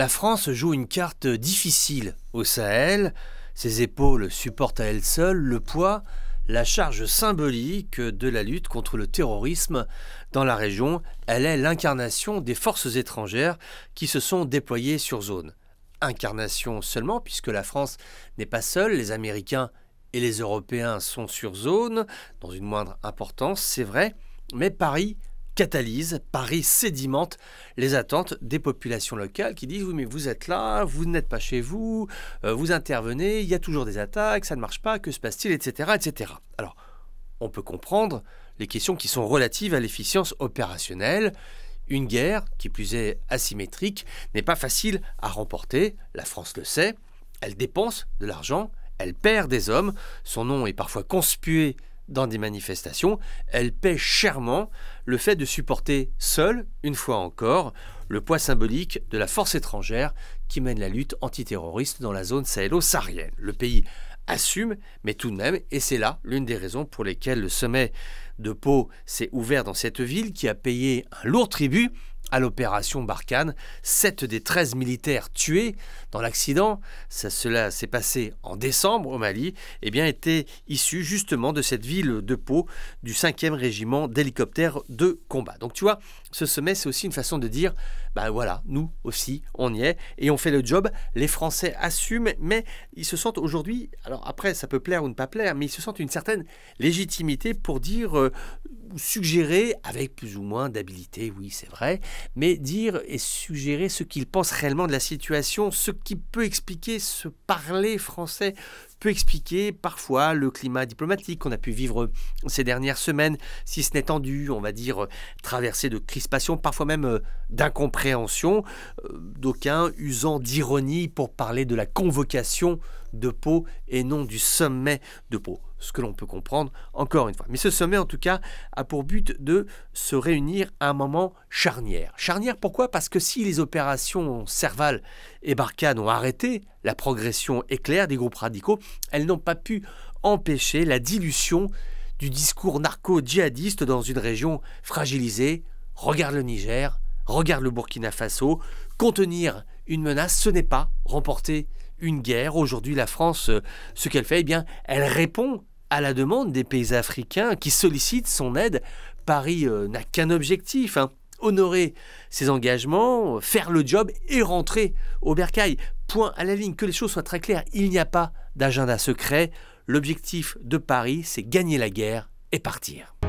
La France joue une carte difficile au Sahel. Ses épaules supportent à elles seules le poids, la charge symbolique de la lutte contre le terrorisme dans la région. Elle est l'incarnation des forces étrangères qui se sont déployées sur zone. Incarnation seulement, puisque la France n'est pas seule, les Américains et les Européens sont sur zone, dans une moindre importance, c'est vrai, mais Paris catalyse, Paris sédimente les attentes des populations locales qui disent oui mais vous êtes là, vous n'êtes pas chez vous, euh, vous intervenez, il y a toujours des attaques, ça ne marche pas, que se passe-t-il, etc., etc. Alors, on peut comprendre les questions qui sont relatives à l'efficience opérationnelle. Une guerre, qui plus est asymétrique, n'est pas facile à remporter, la France le sait, elle dépense de l'argent, elle perd des hommes, son nom est parfois conspué dans des manifestations, elle paie chèrement le fait de supporter seule, une fois encore, le poids symbolique de la force étrangère qui mène la lutte antiterroriste dans la zone sahélo-saharienne. Le pays assume, mais tout de même, et c'est là l'une des raisons pour lesquelles le sommet de Pau s'est ouvert dans cette ville qui a payé un lourd tribut à l'opération Barkhane. Sept des 13 militaires tués dans l'accident, cela s'est passé en décembre au Mali, eh bien, étaient issus justement de cette ville de Pau du 5e régiment d'hélicoptères de combat. Donc tu vois, ce sommet, c'est aussi une façon de dire, ben voilà, nous aussi, on y est et on fait le job. Les Français assument, mais ils se sentent aujourd'hui, alors après, ça peut plaire ou ne pas plaire, mais ils se sentent une certaine légitimité pour dire, euh, suggérer, avec plus ou moins d'habileté, oui c'est vrai, mais dire et suggérer ce qu'il pense réellement de la situation, ce qui peut expliquer ce parler français, peut expliquer parfois le climat diplomatique qu'on a pu vivre ces dernières semaines, si ce n'est tendu, on va dire traversé de crispations, parfois même euh, d'incompréhension, euh, d'aucuns usant d'ironie pour parler de la convocation de Pau et non du sommet de Pau ce que l'on peut comprendre encore une fois. Mais ce sommet, en tout cas, a pour but de se réunir à un moment charnière. Charnière, pourquoi Parce que si les opérations Serval et Barkhane ont arrêté la progression éclair des groupes radicaux, elles n'ont pas pu empêcher la dilution du discours narco-djihadiste dans une région fragilisée. Regarde le Niger, regarde le Burkina Faso. Contenir une menace, ce n'est pas remporter une guerre. Aujourd'hui, la France, euh, ce qu'elle fait, eh bien, elle répond à la demande des pays africains qui sollicitent son aide. Paris euh, n'a qu'un objectif, hein, honorer ses engagements, faire le job et rentrer au bercail. Point à la ligne, que les choses soient très claires, il n'y a pas d'agenda secret. L'objectif de Paris, c'est gagner la guerre et partir.